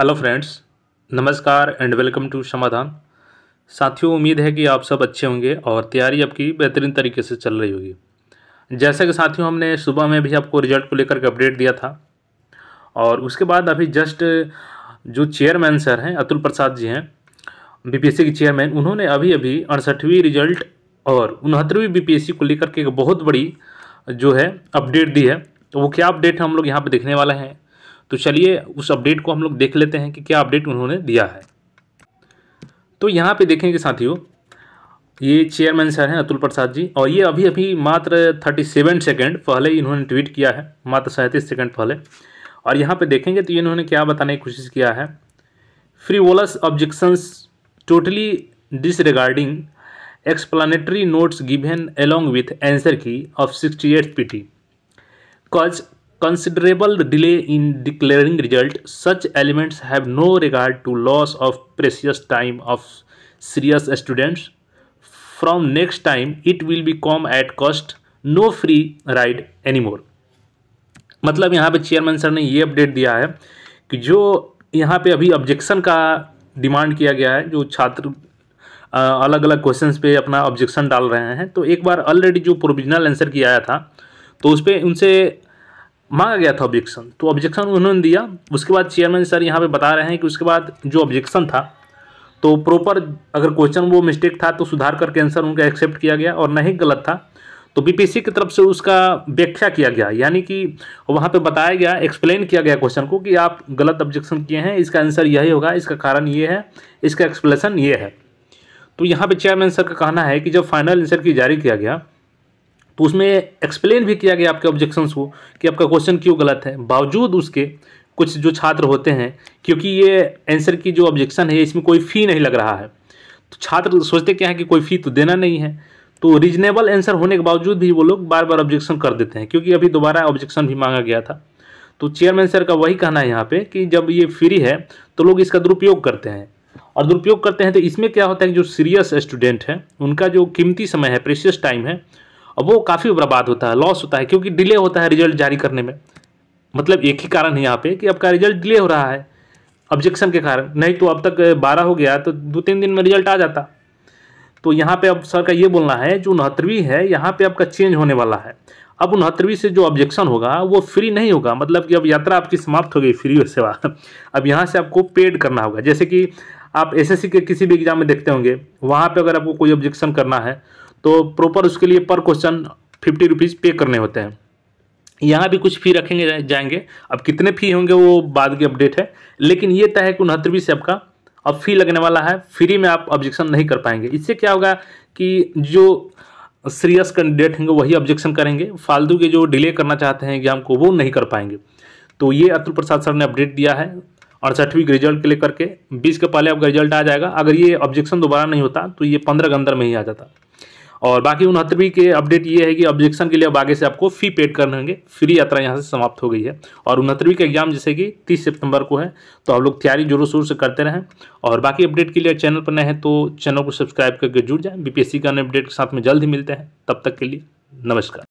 hello friends नमस्कार and welcome to Samadhan साथियों उम्मीद है कि आप सब अच्छे होंगे और तैयारी आपकी बेहतरीन तरीके से चल रही होगी जैसे कि साथियों हमने सुबह में भी आपको रिजल्ट को लेकर के अपडेट दिया था और उसके बाद अभी जस्ट जो चेयरमैन सर हैं अतुल प्रसाद जी हैं बीपीएससी के चेयरमैन उन्होंने अभी अभी अड़सठवीं रिजल्ट और उनहत्तरवीं बी को लेकर के एक बहुत बड़ी जो है अपडेट दी है तो वो क्या अपडेट हम लोग यहाँ पर देखने वाले हैं तो चलिए उस अपडेट को हम लोग देख लेते हैं कि क्या अपडेट उन्होंने दिया है तो यहाँ पे देखेंगे साथियों ये चेयरमैन सर हैं अतुल प्रसाद जी और ये अभी अभी मात्र थर्टी सेवन सेकेंड पहले इन्होंने ट्वीट किया है मात्र सैंतीस सेकेंड पहले और यहाँ पे देखेंगे तो इन्होंने क्या बताने की कोशिश किया है frivolous objections totally disregarding explanatory notes given along with answer key of sixty eight P T cause considerable delay in declaring result such elements have no regard to loss of precious time of serious students from next time it will be come at cost no free ride anymore मतलब यहाँ पे chairman sir ने ये update दिया है कि जो यहाँ पे अभी ऑब्जेक्शन का डिमांड किया गया है जो छात्र अलग अलग क्वेश्चंस पे अपना ऑब्जेक्शन डाल रहे हैं तो एक बार ऑलरेडी जो प्रोविजनल आंसर किया था तो उस पर उनसे मांगा गया था ऑब्जेक्शन तो ऑब्जेक्शन उन्होंने दिया उसके बाद चेयरमैन सर यहाँ पे बता रहे हैं कि उसके बाद जो ऑब्जेक्शन था तो प्रॉपर अगर क्वेश्चन वो मिस्टेक था तो सुधार करके आंसर उनका एक्सेप्ट किया गया और नहीं गलत था तो बीपीसी की तरफ से उसका व्याख्या किया गया यानी कि वहाँ पे बताया गया एक्सप्लेन किया गया क्वेश्चन को कि आप गलत ऑब्जेक्शन किए हैं इसका आंसर यही होगा इसका कारण ये है इसका एक्सप्लेसन ये है तो यहाँ पे चेयरमैन सर का कहना है कि जब फाइनल आंसर की जारी किया गया तो उसमें एक्सप्लेन भी किया गया आपके ऑब्जेक्शंस को कि आपका क्वेश्चन क्यों गलत है बावजूद उसके कुछ जो छात्र होते हैं क्योंकि ये आंसर की जो ऑब्जेक्शन है इसमें कोई फ़ी नहीं लग रहा है तो छात्र सोचते क्या हैं कि कोई फ़ी तो देना नहीं है तो रीजनेबल आंसर होने के बावजूद भी वो लोग बार बार ऑब्जेक्शन कर देते हैं क्योंकि अभी दोबारा ऑब्जेक्शन भी मांगा गया था तो चेयरमैन सर का वही कहना है यहाँ पे कि जब ये फ्री है तो लोग इसका दुरुपयोग करते हैं और दुरुपयोग करते हैं तो इसमें क्या होता है कि जो सीरियस स्टूडेंट हैं उनका जो कीमती समय है प्रेशियस टाइम है वो काफ़ी बर्बाद होता है लॉस होता है क्योंकि डिले होता है रिजल्ट जारी करने में मतलब एक ही कारण है यहाँ पे कि आपका रिजल्ट डिले हो रहा है ऑब्जेक्शन के कारण नहीं तो अब तक बारह हो गया तो दो तीन दिन में रिजल्ट आ जाता तो यहाँ पे अब सर का ये बोलना है जो उनहत्तरवीं है यहाँ पे आपका चेंज होने वाला है अब उनहत्तरवीं से जो ऑब्जेक्शन होगा वो फ्री नहीं होगा मतलब कि अब यात्रा आपकी समाप्त हो गई फ्री सेवा अब यहाँ से आपको पेड करना होगा जैसे कि आप एसएससी के किसी भी एग्जाम में देखते होंगे वहाँ पे अगर आपको कोई ऑब्जेक्शन करना है तो प्रॉपर उसके लिए पर क्वेश्चन फिफ्टी रुपीज़ पे करने होते हैं यहाँ भी कुछ फ़ी रखेंगे जाएंगे अब कितने फ़ी होंगे वो बाद की अपडेट है लेकिन ये तय है कि उनहत्तरवीं से आपका अब फ़ी लगने वाला है फ्री में आप ऑब्जेक्शन नहीं कर पाएंगे इससे क्या होगा कि जो सीरियस कैंडिडेट होंगे वही ऑब्जेक्शन करेंगे फालतू के जो डिले करना चाहते हैं एग्जाम को वो नहीं कर पाएंगे तो ये अतुल प्रसाद सर ने अपडेट दिया है अड़सठवीं रिजल्ट के लेकर के बीस के पहले आपका रिजल्ट आ जाएगा अगर ये ऑब्जेक्शन दोबारा नहीं होता तो ये पंद्रह के अंदर में ही आ जाता और बाकी उनहत्तरवीं के अपडेट ये है कि ऑब्जेक्शन के लिए अब आगे से आपको फ़ी पेड करने होंगे फ्री यात्रा यहाँ से समाप्त हो गई है और उनहत्तरवीं का एग्जाम जैसे कि तीस सितंबर को है तो हम लोग तैयारी जोरों शोर से करते रहें और बाकी अपडेट के लिए चैनल पर नए हैं तो चैनल को सब्सक्राइब करके जुड़ जाएँ बी बीपीएससी का अपडेट के साथ में जल्द ही मिलते हैं तब तक के लिए नमस्कार